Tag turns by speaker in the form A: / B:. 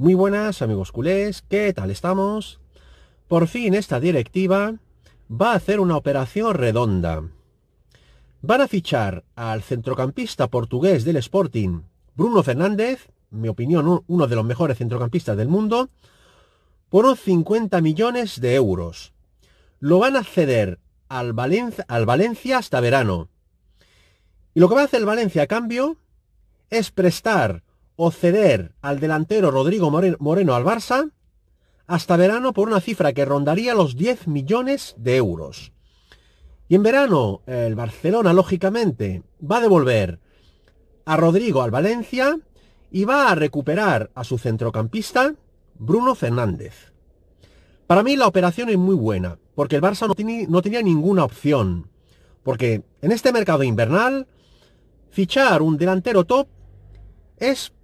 A: Muy buenas amigos culés, ¿qué tal estamos? Por fin esta directiva va a hacer una operación redonda. Van a fichar al centrocampista portugués del Sporting, Bruno Fernández, mi opinión uno de los mejores centrocampistas del mundo, por unos 50 millones de euros. Lo van a ceder al, al Valencia hasta verano. Y lo que va a hacer el Valencia a cambio es prestar o ceder al delantero Rodrigo Moreno al Barça hasta verano por una cifra que rondaría los 10 millones de euros. Y en verano el Barcelona, lógicamente, va a devolver a Rodrigo al Valencia y va a recuperar a su centrocampista Bruno Fernández. Para mí la operación es muy buena, porque el Barça no, no tenía ninguna opción. Porque en este mercado invernal, fichar un delantero top es